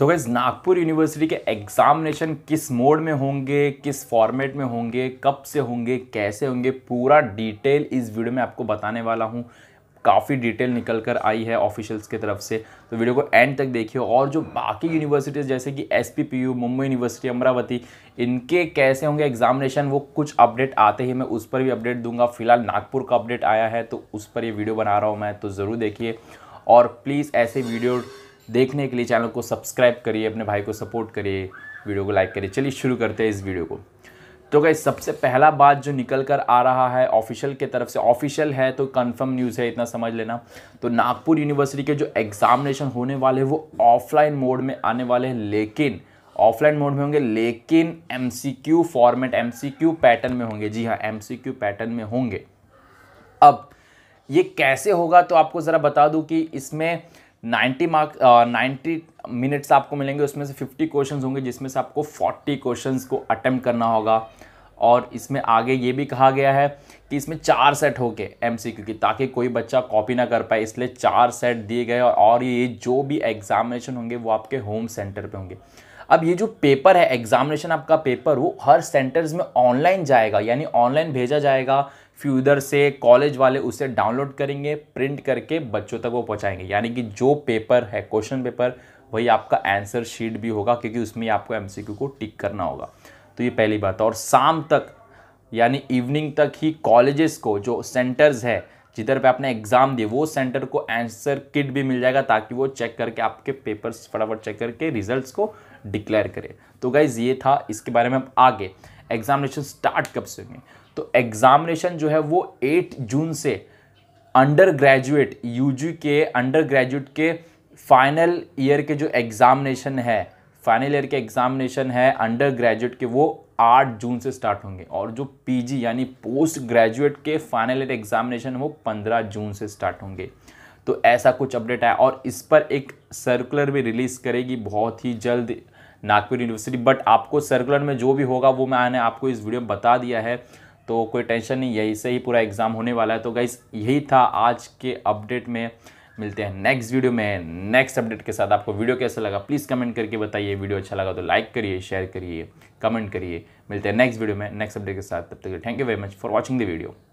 तो guys Nagpur university के examination किस मोड में होंगे किस फॉर्मेट में होंगे कब से होंगे कैसे होंगे पूरा डिटेल इस वीडियो में आपको बताने वाला हूँ काफ़ी डिटेल निकल कर आई है ऑफिशियल्स की तरफ से तो वीडियो को एंड तक देखिए और जो बाकी यूनिवर्सिटीज़ जैसे कि एस मुंबई यूनिवर्सिटी अमरावती इनके कैसे होंगे एग्जामिनेशन वो कुछ अपडेट आते ही मैं उस पर भी अपडेट दूंगा फिलहाल नागपुर का अपडेट आया है तो उस पर ये वीडियो बना रहा हूँ मैं तो ज़रूर देखिए और प्लीज़ ऐसे वीडियो देखने के लिए चैनल को सब्सक्राइब करिए अपने भाई को सपोर्ट करिए वीडियो को लाइक करिए चलिए शुरू करते हैं इस वीडियो को तो गई सबसे पहला बात जो निकल कर आ रहा है ऑफिशियल के तरफ से ऑफिशियल है तो कंफर्म न्यूज़ है इतना समझ लेना तो नागपुर यूनिवर्सिटी के जो एग्ज़ामिनेशन होने वाले हैं वो ऑफलाइन मोड में आने वाले हैं लेकिन ऑफलाइन मोड में होंगे लेकिन एम फॉर्मेट एम पैटर्न में होंगे जी हाँ एम पैटर्न में होंगे अब ये कैसे होगा तो आपको ज़रा बता दूँ कि इसमें 90 मार्क नाइन्टी मिनट्स आपको मिलेंगे उसमें से 50 क्वेश्चंस होंगे जिसमें से आपको 40 क्वेश्चंस को अटैम्प्ट करना होगा और इसमें आगे ये भी कहा गया है कि इसमें चार सेट होके एम सी की ताकि कोई बच्चा कॉपी ना कर पाए इसलिए चार सेट दिए गए और ये जो भी एग्जामिनेशन होंगे वो आपके होम सेंटर पे होंगे अब ये जो पेपर है एग्जामिनेशन आपका पेपर वो हर सेंटर्स में ऑनलाइन जाएगा यानी ऑनलाइन भेजा जाएगा फिर उधर से कॉलेज वाले उसे डाउनलोड करेंगे प्रिंट करके बच्चों तक वो पहुँचाएंगे यानी कि जो पेपर है क्वेश्चन पेपर वही आपका आंसर शीट भी होगा क्योंकि उसमें आपको एम को टिक करना होगा तो ये पहली बात और शाम तक यानी इवनिंग तक ही कॉलेजेस को जो सेंटर्स है जिधर पे आपने एग्ज़ाम दिए वो सेंटर को आंसर किट भी मिल जाएगा ताकि वो चेक करके आपके पेपर्स फटाफट चेक करके रिजल्ट्स को डिक्लेयर करे तो गाइज़ ये था इसके बारे में आगे एग्जामिनेशन स्टार्ट कब से होंगे तो एग्ज़ामिनेशन जो है वो 8 जून से अंडर ग्रेजुएट यू के अंडर ग्रेजुएट के फाइनल ईयर के जो एग्ज़ामिनेशन है फाइनल ईयर के एग्ज़ामिनेशन है अंडर ग्रेजुएट के वो 8 जून से स्टार्ट होंगे और जो पीजी यानी पोस्ट ग्रेजुएट के फाइनल ईयर एग्ज़ामिनेशन वो 15 जून से स्टार्ट होंगे तो ऐसा कुछ अपडेट आया और इस पर एक सर्कुलर भी रिलीज़ करेगी बहुत ही जल्द नागपुर यूनिवर्सिटी बट आपको सर्कुलर में जो भी होगा वो मैंने आपको इस वीडियो में बता दिया है तो कोई टेंशन नहीं यही से ही पूरा एग्ज़ाम होने वाला है तो गाइस यही था आज के अपडेट में मिलते हैं नेक्स्ट वीडियो में नेक्स्ट अपडेट के साथ आपको वीडियो कैसा लगा प्लीज़ कमेंट करके बताइए वीडियो अच्छा लगा तो लाइक करिए शेयर करिए कमेंट करिए मिलते हैं नेक्स्ट वीडियो में नेक्स्ट अपडेट के साथ तब तक thank you very much for watching the video